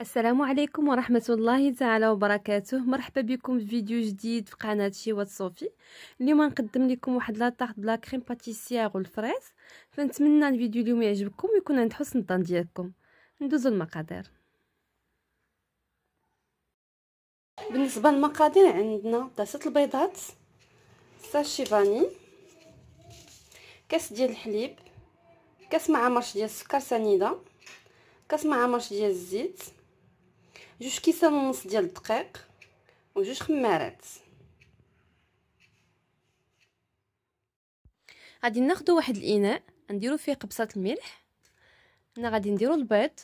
السلام عليكم ورحمة الله تعالى وبركاته مرحبا بكم في فيديو جديد في قناة شيوات صوفي اليوم نقدم لكم واحد لاطاغ بلا كريم باتيسيير والفريز فنتمنى الفيديو اليوم يعجبكم ويكون عند حسن الظن ديالكم ندوزو المقادير بالنسبة للمقادير عندنا طاسة البيضات ساشي فاني كاس ديال الحليب كاس معمرش ديال السكر سنيدة كاس معمرش ديال الزيت جوج كيسان ونص ديال الدقيق وجوج خمارات غادي ناخدو واحد الاناء نديرو فيه قبصه الملح هنا غادي نديرو البيض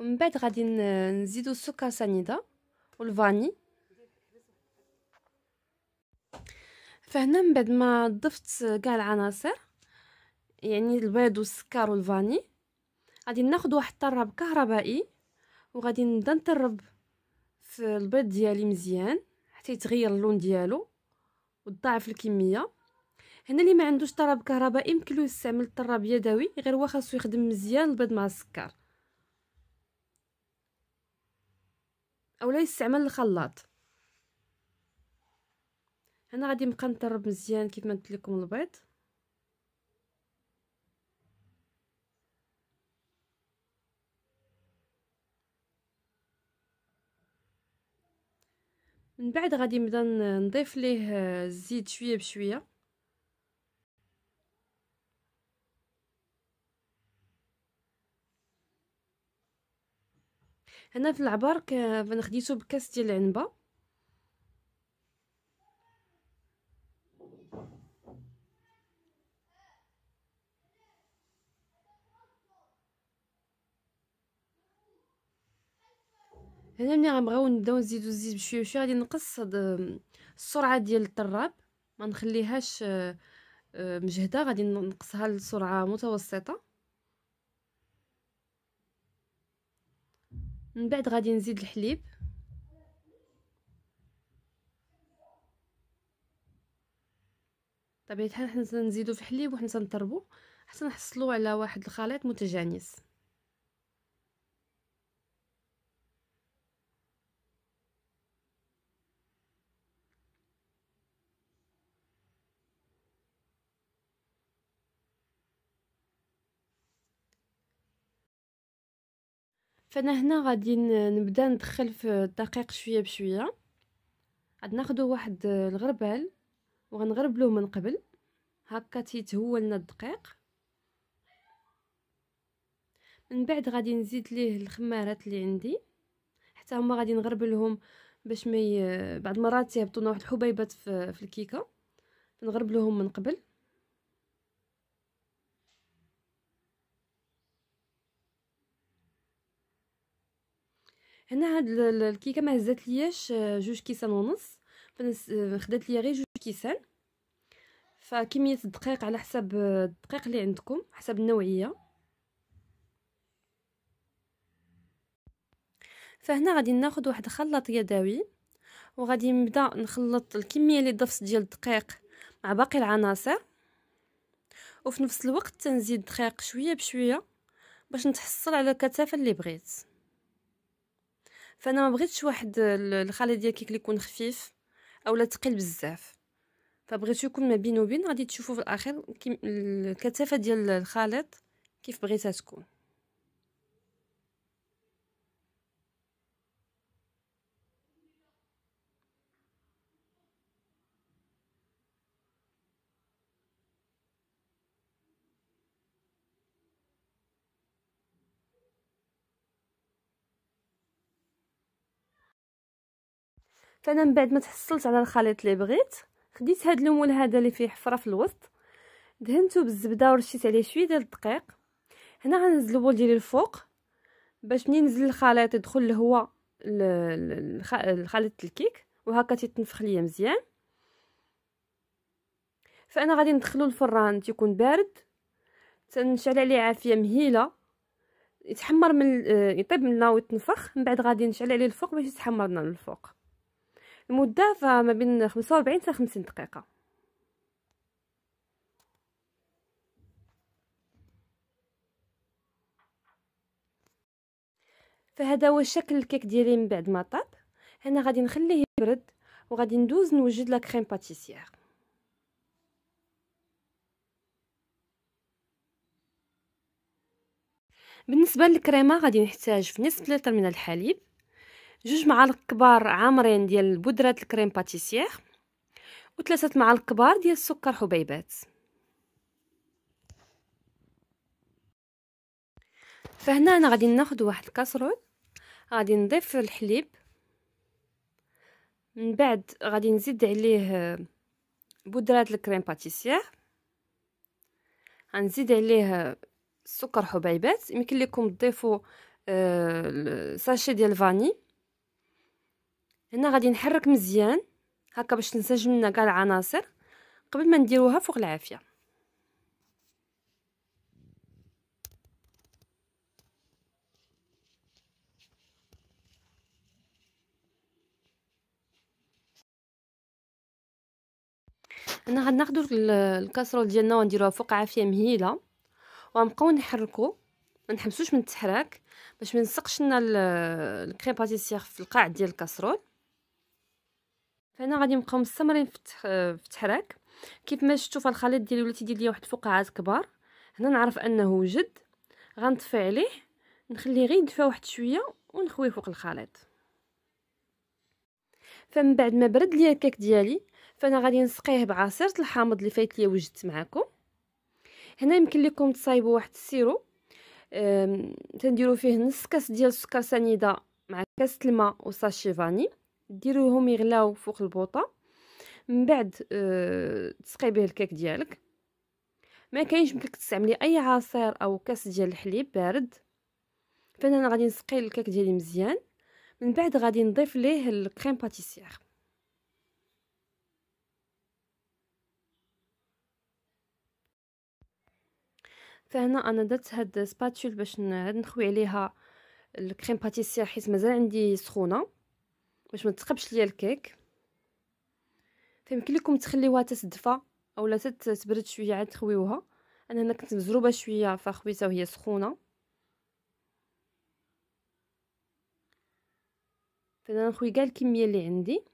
ومن بعد غادي نزيدو السكر سنيده والفاني فهنا من بعد ما ضفت كاع العناصر يعني البيض والسكر والفاني غادي ناخد واحد الطراب كهربائي وغادي نبدا نطرب في البيض ديالي مزيان حتى يتغير اللون ديالو وتضاعف الكميه هنا اللي ما عندوش طراب كهربائي يمكن له يستعمل الطراب يدوي غير هو خاصو يخدم مزيان البيض مع السكر اولا يستعمل الخلاط هنا غادي نبقى نطرب مزيان كيف ما قلت لكم البيض من بعد غادي نبدا نضيف ليه آه، الزيت شويه بشويه هنا في العبار آه، خديتو بكاس ديال العنبه هنا ملي غنبغيو نبداو نزيدو الزيت بشويه بشويه غادي نقص السرعه ديال الطراب ما نخليهاش آه، آه، مجهده غادي نقصها لسرعه متوسطه من بعد غادي نزيد الحليب طبيعي الحال حنا نزيدو في الحليب وحنا تنطربو حتى نحصلو على واحد الخليط متجانس فانا هنا غادي نبدا ندخل في الدقيق شويه بشويه عاد ناخذ واحد الغربال وغنغربلوه من قبل هكا تيتهوى لنا الدقيق من بعد غادي نزيد ليه الخمارات اللي عندي حتى هما غادي نغربلهم باش ما ي... بعض المرات لنا واحد الحبيبات في, في الكيكه نغربلوهم من قبل هنا هاد الكيكه ما هزات لياش آه، جوج كيسان ونص آه، خدات ليا غير جوج كيسان فكميه الدقيق على حسب آه، الدقيق اللي عندكم حسب النوعيه فهنا غادي ناخذ واحد الخلاط يدوي وغادي نبدا نخلط الكميه اللي ضفت ديال الدقيق مع باقي العناصر وفي نفس الوقت تنزيد الدقيق شويه بشويه باش نتحصل على الكثافه اللي بغيت فانا ما بغيتش واحد الخليط ديال الكيك اللي يكون خفيف اولا ثقيل بزاف فبغيتو يكون ما بين وبين غادي تشوفوا في الاخر الكثافه ديال الخليط كيف بغيتها تكون فانا من بعد ما تحصلت على الخليط اللي بغيت خديت هاد المول هذا اللي فيه حفره في الوسط دهنته بالزبده ورشيت عليه شويه ديال الدقيق هنا غنزل البول ديالي الفوق باش منين ينزل الخليط يدخل الهواء الخليط الكيك وهكا تيتنفخ ليا مزيان فانا غادي ندخلو الفران تيكون بارد تنشعل عليه عافيه مهيله يتحمر من آه، يطيب من ويتنفخ من بعد غادي نشعل عليه الفوق باش يتحمر من الفوق المده فما بين 45 حتى 50 دقيقه فهذا هو شكل الكيك ديالي من بعد ما طاب هنا غادي نخليه يبرد وغادي ندوز نوجد لا كريم باتيسيير بالنسبه للكريمه غادي نحتاج في نصف لتر من الحليب جوج معالق كبار عامرين ديال بودرة الكريم باتيسيير وثلاثة معالق كبار ديال السكر حبيبات فهنا انا غادي ناخد واحد الكاسرول غادي نضيف الحليب من بعد غادي نزيد عليه بودرة الكريم باتيسيير غنزيد عليه السكر حبيبات يمكن لكم تضيفوا آه ساشي ديال الفاني هنا غادي نحرك مزيان هكا باش تنسجم لنا كاع العناصر قبل ما نديروها فوق العافيه انا ناخذ الكاسرول ديالنا ونديروها فوق عافيه مهيله ونبقاو نحركو ما نحبسوش من التحراك باش ما نسقش لنا الكريم باتيسير في القاع ديال الكاسرول فهنا غادي نبقاو مستمرين في التحراك كيف ما شفتوا فالخليط ديالي ولا تيدير ليا واحد الفقاعات كبار هنا نعرف انه وجد غنطفي عليه نخليه غير يدفى واحد شويه ونخويه فوق الخليط فمن بعد ما برد ليا الكيك ديالي فانا غادي نسقيه بعصيره الحامض اللي فايت ليا وجدت معاكم هنا يمكن لكم تصايبوا واحد السيرو تنديروا فيه نص كاس ديال السكر سنيده مع كاس الماء وساشي فاني ديروهم يغلاو فوق البوطه من بعد أه تسقي به الكاك ديالك ما كاينش يمكنك تستعملي اي عصير او كاس ديال الحليب بارد فانا غادي نسقي الكاك ديالي مزيان من بعد غادي نضيف ليه الكريم باتيسير فهنا انا درت هاد سباتول باش نخوي عليها الكريم باتيسير حيت مازال عندي سخونه باش ما تسقبش ليا الكيك فيمكن لكم تخليوها تدفى اولا تتبرد شويه عاد تخويوها انا هنا كنت مزروبه شويه فخويتها وهي سخونه فانا نخوي كاع الكميه اللي عندي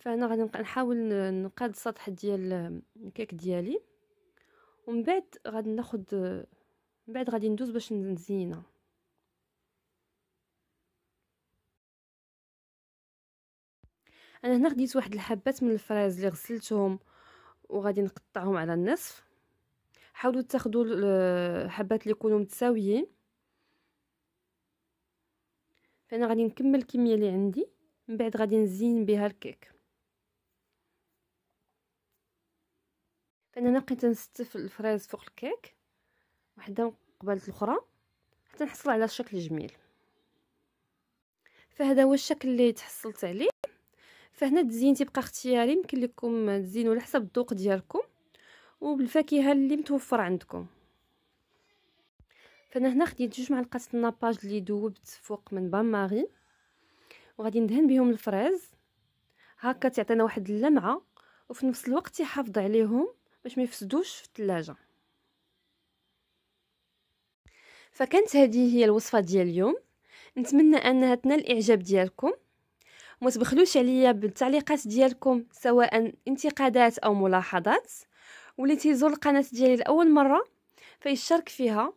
فانا غادي نحاول نقاد السطح ديال الكيك ديالي ومن بعد غادي ناخد من بعد غادي ندوز باش نزينها انا هنا خديت واحد الحبات من الفريز اللي غسلتهم وغادي نقطعهم على النصف حاولوا تاخذوا الحبات اللي يكونوا متساويين فانا غادي نكمل الكميه اللي عندي من بعد غادي نزين بها الكيك انا بقيت نستف الفريز فوق الكيك وحده قبلت الاخرى حتى نحصل على شكل جميل فهذا هو الشكل اللي تحصلت عليه فهنا التزيين تيبقى اختياري يمكن لكم تزينوا على حسب الذوق ديالكم وبالفاكهه اللي متوفر عندكم فانا هنا خديت جوج معلقات الناباج اللي دوبت فوق من بان ماري وغادي ندهن بهم الفريز هكا تعطينا واحد اللمعه وفي نفس الوقت يحافظ عليهم باش ما يفسدوش في الثلاجه فكانت هذه هي الوصفه ديال اليوم نتمنى انها تنال الاعجاب ديالكم وما تبخلوش عليا بالتعليقات ديالكم سواء انتقادات او ملاحظات واللي تيزور القناه ديالي لاول مره فيشارك فيها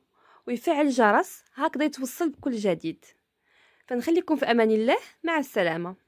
ويفعل الجرس هكذا يتوصل بكل جديد فنخليكم في امان الله مع السلامه